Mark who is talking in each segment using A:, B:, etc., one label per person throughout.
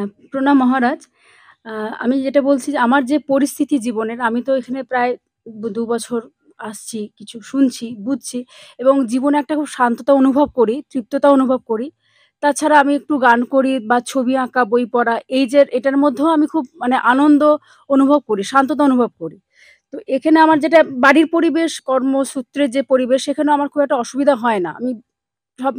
A: হ্যাঁ, প্রণাম মহারাজ আমি যেটা বলছি যে আমার যে পরিস্থিতি জীবনের আমি তো এখানে প্রায় দু বছর আসছি কিছু শুনছি বুঝছি এবং জীবনে একটা খুব শান্ততা অনুভব করি তৃপ্ততা অনুভব করি তাছাড়া আমি একটু গান করি বা ছবি আঁকা বই পড়া এই যে এটার মধ্যেও আমি খুব মানে আনন্দ অনুভব করি শান্ততা অনুভব করি তো এখানে আমার যেটা বাড়ির পরিবেশ কর্মসূত্রের যে পরিবেশ সেখানেও আমার খুব একটা অসুবিধা হয় না আমি সব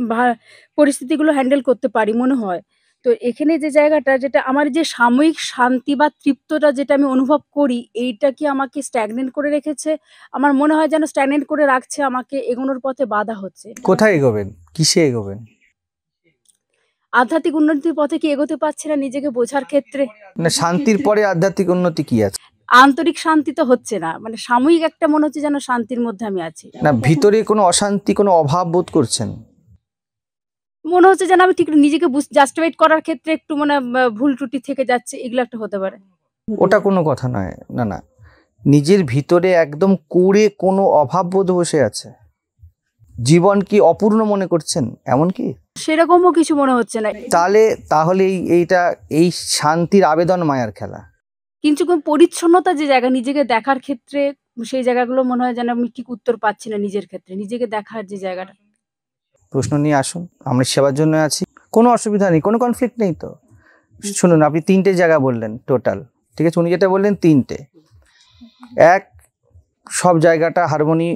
A: পরিস্থিতিগুলো হ্যান্ডেল করতে পারি মনে হয় তো এখানে যে জায়গাটা যেটা আমার যে সাময়িক শান্তি বা তৃপ্তটা যেটা আমি অনুভব করি এইটা কি আমাকে স্ট্যাগনেন্ট করে রেখেছে আমার মনে হয় যেন স্ট্যাগনেন্ট করে রাখছে আমাকে এগোনোর পথে বাধা হচ্ছে
B: কোথায় এগোবেন কিসে এগোবেন
A: আধ্যাত্মিক উন্নতির পথে কি এগোতে পারছে না নিজেকে বোঝার ক্ষেত্রে
B: না শান্তির পরে আধ্যাত্মিক উন্নতি কি আছে
A: আন্তরিক শান্তি তো হচ্ছে না মানে সাময়িক একটা মনে হচ্ছে যেন শান্তির মধ্যে আমি আছি না ভিতরে
B: কোনো অশান্তি কোনো অভাব বোধ করছেন
A: মনে হচ্ছে যেন আমি ঠিক নিজেকে জাস্টিফাইড করার ক্ষেত্রে একটু মানে ভুল ত্রুটি থেকে যাচ্ছে এগুলো একটা হতে পারে
B: ওটা কোনো কথা নয় না না নিজের ভিতরে একদম কুড়ে কোনো অভাববোধ বসে আছে জীবন কি অপূর্ণ মনে করছেন এমন কি
A: সেরকমও কিছু মনে হচ্ছে না
B: তাহলে তাহলে এইটা এই শান্তির আবেদন মায়ার খেলা
A: কিন্তু পরিচ্ছন্নতা যে জায়গা নিজেকে দেখার ক্ষেত্রে সেই জায়গাগুলো মনে হয় যেন আমি ঠিক উত্তর পাচ্ছি না নিজের ক্ষেত্রে নিজেকে দেখার যে জায়গাটা
B: প্রশ্ন নিয়ে আসুন আমরা সেবার জন্য আছি কোনো অসুবিধা নেই কোনো কনফ্লিক্ট নেই তো শুনুন আপনি তিনটে জায়গা বললেন টোটাল ঠিক আছে উনি যেটা বললেন তিনটে এক সব জায়গাটা হারমোনি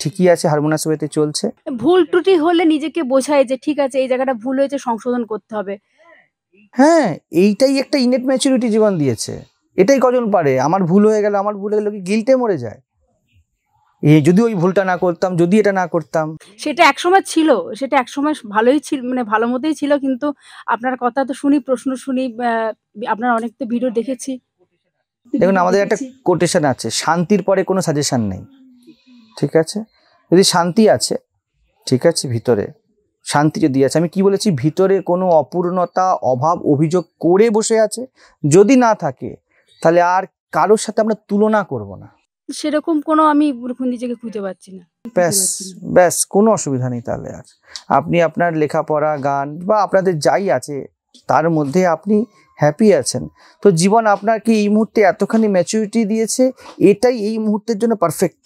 B: ঠিকই আছে হারমোনাস ওয়েতে চলছে
A: ভুল ত্রুটি হলে নিজেকে বোঝায় যে ঠিক আছে এই জায়গাটা ভুল হয়েছে সংশোধন করতে হবে
B: হ্যাঁ এইটাই একটা ইনেট ম্যাচুরিটি জীবন দিয়েছে এটাই কজন পারে আমার ভুল হয়ে গেল আমার ভুল হয়ে গেল কি গিলটে মরে যায় যদি ওই ভুলটা না করতাম যদি এটা না করতাম
A: সেটা একসময় ছিল সেটা একসময় ভালোই ছিল মানে ভালো মতোই ছিল কিন্তু আপনার কথা তো শুনি প্রশ্ন শুনি আপনার অনেক তো ভিডিও দেখেছি
B: দেখুন আমাদের একটা কোটেশন আছে শান্তির পরে কোনো সাজেশান নেই ঠিক আছে যদি শান্তি আছে ঠিক আছে ভিতরে শান্তি যদি আছে আমি কি বলেছি ভিতরে কোনো অপূর্ণতা অভাব অভিযোগ করে বসে আছে যদি না থাকে তাহলে আর কারোর সাথে আমরা তুলনা করব না
A: সেরকম কোনো আমি নিজেকে খুঁজে পাচ্ছি না
B: ব্যাস ব্যাস কোনো অসুবিধা নেই তাহলে আর আপনি আপনার লেখাপড়া গান বা আপনাদের যাই আছে তার মধ্যে আপনি হ্যাপি আছেন তো জীবন আপনাকে এই মুহূর্তে এতখানি ম্যাচুরিটি দিয়েছে এটাই এই মুহূর্তের জন্য পারফেক্ট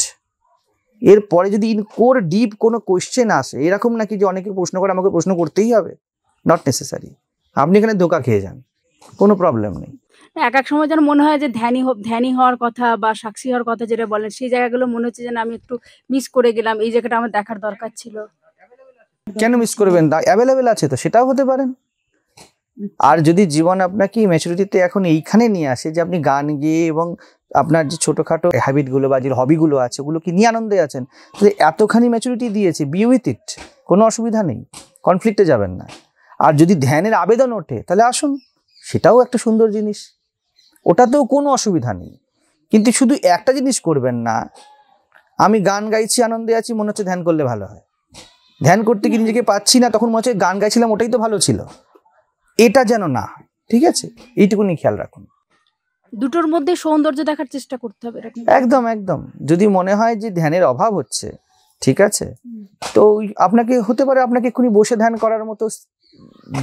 B: এর পরে যদি ইন কোর ডিপ কোনো কোয়েশ্চেন আসে এরকম নাকি যে অনেকে প্রশ্ন করে আমাকে প্রশ্ন করতেই হবে নট নেসেসারি আপনি এখানে ধোকা খেয়ে যান কোনো প্রবলেম নেই
A: এক এক সময় যেন মনে হয় যে ধ্যানী ধ্যানী হওয়ার কথা বা সাক্ষী হওয়ার কথা যেটা বলেন সেই জায়গাগুলো মনে হচ্ছে যেন আমি একটু মিস করে গেলাম এই জায়গাটা আমার দেখার দরকার ছিল
B: কেন মিস করবেন অ্যাভেলেবেল আছে তো সেটাও হতে পারেন আর যদি জীবন আপনাকে ম্যাচুরিটিতে এখন এইখানে নিয়ে আসে যে আপনি গান গিয়ে এবং আপনার যে ছোটোখাটো হ্যাবিটগুলো বা যে হবিগুলো আছে ওগুলো কি নিয়ে আনন্দে আছেন তাহলে এতখানি ম্যাচুরিটি দিয়েছে বি উইথ ইট কোনো অসুবিধা নেই কনফ্লিক্টে যাবেন না আর যদি ধ্যানের আবেদন ওঠে তাহলে আসুন সেটাও একটা সুন্দর জিনিস ওটাতেও কোনো অসুবিধা নেই কিন্তু শুধু একটা জিনিস করবেন না আমি গান গাইছি আনন্দে আছি মনে হচ্ছে ধ্যান করলে ভালো হয় ধ্যান করতে গিয়ে নিজেকে পাচ্ছি না তখন মনে হচ্ছে গান গাইছিলাম ওটাই তো ভালো ছিল এটা যেন না ঠিক আছে এইটুকুনি খেয়াল রাখুন দুটোর মধ্যে
A: সৌন্দর্য দেখার চেষ্টা করতে হবে
B: একদম একদম যদি মনে হয় যে ধ্যানের অভাব হচ্ছে ঠিক আছে তো আপনাকে হতে পারে আপনাকে এক্ষুনি বসে ধ্যান করার মতো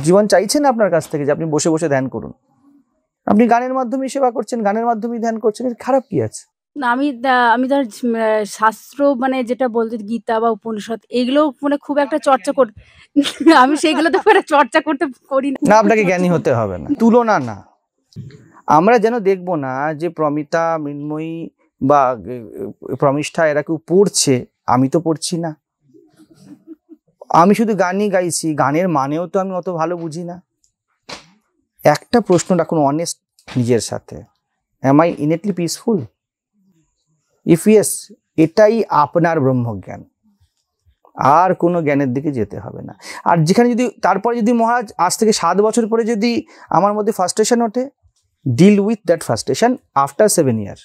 B: জীবন চাইছে না আপনার কাছ থেকে যে আপনি বসে বসে ধ্যান করুন আপনি গানের মাধ্যমে সেবা করছেন গানের মাধ্যমে ধ্যান করছেন খারাপ কি আছে
A: না আমি আমি ধর শাস্ত্র মানে যেটা বলতে গীতা বা উপনিষদ এগুলো মানে খুব একটা চর্চা কর আমি সেগুলো তো চর্চা করতে করি না আপনাকে জ্ঞানী হতে হবে
B: না তুলনা না আমরা যেন দেখব না যে প্রমিতা মৃন্ময়ী বা প্রমিষ্ঠা এরা কেউ পড়ছে আমি তো পড়ছি না আমি শুধু গানই গাইছি গানের মানেও তো আমি অত ভালো বুঝি না একটা প্রশ্ন রাখুন অনেস্ট নিজের সাথে am I innately peaceful if yes এটাই আপনার ব্রহ্মজ্ঞান আর কোনো জ্ঞানের দিকে যেতে হবে না আর যেখানে যদি তারপরে যদি মহারাজ আজ থেকে সাত বছর পরে যদি আমার মধ্যে ফার্স্টেশন ওঠে deal with that frustration after seven year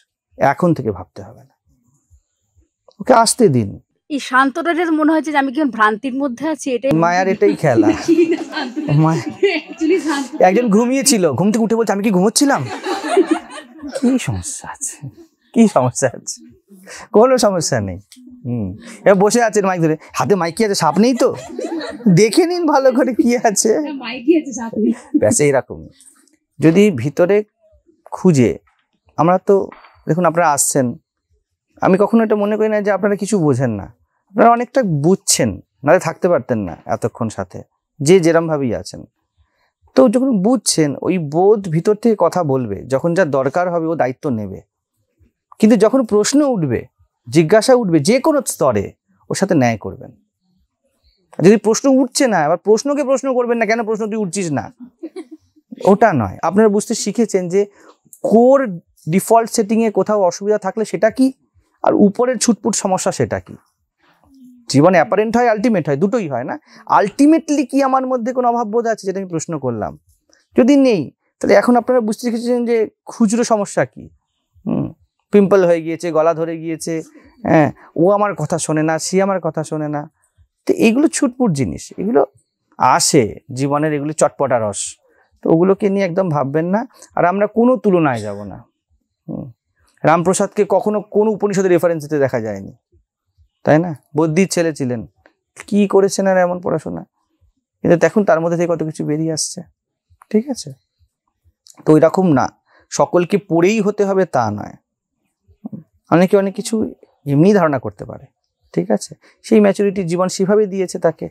B: এখন থেকে ভাবতে হবে না ওকে আসতে দিন
A: এই শান্তটা মনে হয়েছে যে আমি কি ভ্রান্তির মধ্যে আছি এটাই মায়ার এটাই খেলা
B: একজন ঘুমিয়েছিল ঘুম থেকে উঠে বলছে আমি কি ঘুমোচ্ছিলাম কি সমস্যা আছে কি সমস্যা আছে কোনো সমস্যা নেই হুম এবার বসে আছেন মাইক ধরে হাতে মাইক কি আছে সাপ নেই তো দেখে নিন ভালো করে কি আছে ব্যাস এইরকম যদি ভিতরে খুঁজে আমরা তো দেখুন আপনারা আসছেন আমি কখনো এটা মনে করি না যে আপনারা কিছু বোঝেন না আপনারা অনেকটা বুঝছেন নাহলে থাকতে পারতেন না এতক্ষণ সাথে যে যেরমভাবেই আছেন তো যখন বুঝছেন ওই বোধ ভিতর থেকে কথা বলবে যখন যা দরকার হবে ও দায়িত্ব নেবে কিন্তু যখন প্রশ্ন উঠবে জিজ্ঞাসা উঠবে যে কোনো স্তরে ওর সাথে ন্যায় করবেন যদি প্রশ্ন উঠছে না আবার প্রশ্নকে প্রশ্ন করবেন না কেন প্রশ্ন তুই উঠছিস না ওটা নয় আপনারা বুঝতে শিখেছেন যে কোর ডিফল্ট সেটিংয়ে কোথাও অসুবিধা থাকলে সেটা কি আর উপরের ছুটপুট সমস্যা সেটা কি জীবন অ্যাপারেন্ট হয় আলটিমেট হয় দুটোই হয় না আলটিমেটলি কি আমার মধ্যে কোনো অভাববোধ আছে যেটা আমি প্রশ্ন করলাম যদি নেই তাহলে এখন আপনারা বুঝতে শিখেছেন যে খুচরো সমস্যা কী হুম পিম্পল হয়ে গিয়েছে গলা ধরে গিয়েছে হ্যাঁ ও আমার কথা শোনে না সে আমার কথা শোনে না তো এগুলো ছুটপুট জিনিস এগুলো আসে জীবনের এগুলো চটপটা রস তো ওগুলোকে নিয়ে একদম ভাববেন না আর আমরা কোনো তুলনায় যাব না হুম রামপ্রসাদকে কখনো কোনো উপনিষদের রেফারেন্স দিতে দেখা যায়নি তাই না বদ্যির ছেলে ছিলেন কি করেছেন আর এমন পড়াশোনা কিন্তু দেখুন তার মধ্যে থেকে কত কিছু বেরিয়ে আসছে ঠিক আছে তো ওইরকম না সকলকে পড়েই হতে হবে তা নয় অনেকে অনেক কিছু এমনি ধারণা করতে পারে ঠিক আছে সেই ম্যাচুরিটি জীবন সেভাবে দিয়েছে তাকে